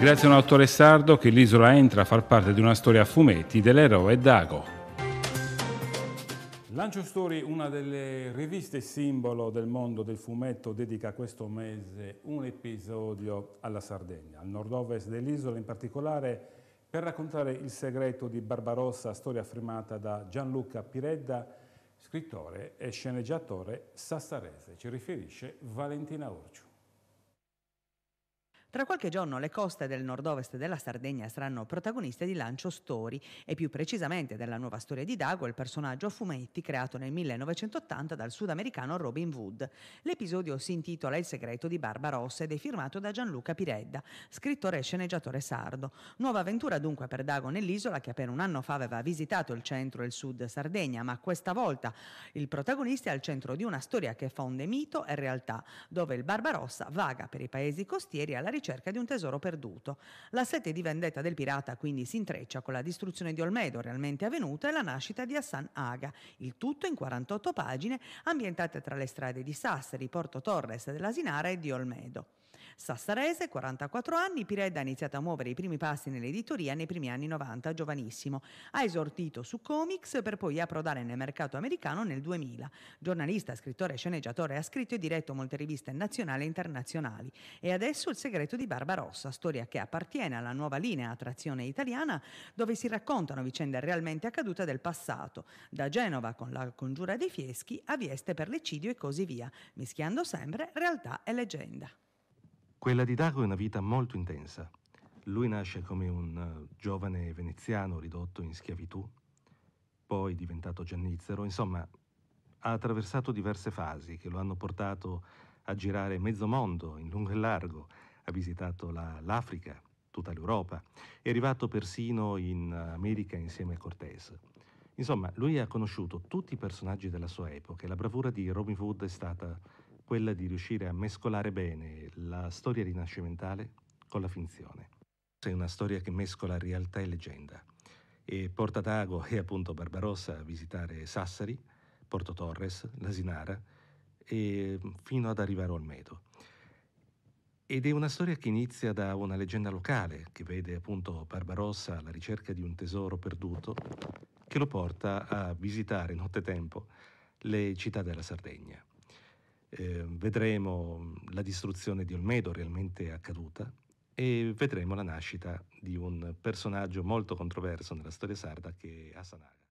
Grazie a un autore sardo che l'isola entra a far parte di una storia a fumetti dell'eroe Dago. Lancio Story, una delle riviste simbolo del mondo del fumetto, dedica questo mese un episodio alla Sardegna, al nord-ovest dell'isola in particolare, per raccontare il segreto di Barbarossa, storia firmata da Gianluca Piredda, scrittore e sceneggiatore sassarese. Ci riferisce Valentina Orciu. Tra qualche giorno le coste del nord-ovest della Sardegna saranno protagoniste di Lancio Story e più precisamente della nuova storia di Dago, il personaggio a fumetti creato nel 1980 dal sudamericano Robin Wood. L'episodio si intitola Il segreto di Barbarossa ed è firmato da Gianluca Piredda, scrittore e sceneggiatore sardo. Nuova avventura dunque per Dago nell'isola che appena un anno fa aveva visitato il centro e il sud Sardegna, ma questa volta il protagonista è al centro di una storia che fonde mito e realtà, dove il Barbarossa vaga per i paesi costieri alla ricerca ricerca di un tesoro perduto. La sete di vendetta del pirata quindi si intreccia con la distruzione di Olmedo realmente avvenuta e la nascita di Hassan Aga, il tutto in 48 pagine ambientate tra le strade di Sassari, Porto Torres dell'Asinara e di Olmedo. Sassarese, 44 anni, Piredda ha iniziato a muovere i primi passi nell'editoria nei primi anni 90, giovanissimo. Ha esordito su comics per poi approdare nel mercato americano nel 2000. Giornalista, scrittore e sceneggiatore ha scritto e diretto molte riviste nazionali e internazionali. E adesso Il segreto di Barbarossa, storia che appartiene alla nuova linea Attrazione Italiana, dove si raccontano vicende realmente accadute del passato, da Genova con la congiura dei Fieschi a Vieste per l'eccidio e così via, mischiando sempre realtà e leggenda. Quella di Dago è una vita molto intensa. Lui nasce come un eh, giovane veneziano ridotto in schiavitù, poi diventato giannizzero, insomma ha attraversato diverse fasi che lo hanno portato a girare mezzo mondo in lungo e largo, ha visitato la, l'Africa, tutta l'Europa, è arrivato persino in America insieme a Cortés. Insomma, lui ha conosciuto tutti i personaggi della sua epoca e la bravura di Robin Hood è stata quella di riuscire a mescolare bene la storia rinascimentale con la finzione. È una storia che mescola realtà e leggenda e porta Dago e appunto Barbarossa a visitare Sassari, Porto Torres, Lasinara e fino ad arrivare a Olmedo. Ed è una storia che inizia da una leggenda locale che vede appunto Barbarossa alla ricerca di un tesoro perduto che lo porta a visitare nottetempo le città della Sardegna eh, vedremo la distruzione di Olmedo realmente accaduta e vedremo la nascita di un personaggio molto controverso nella storia sarda che è Asanaga.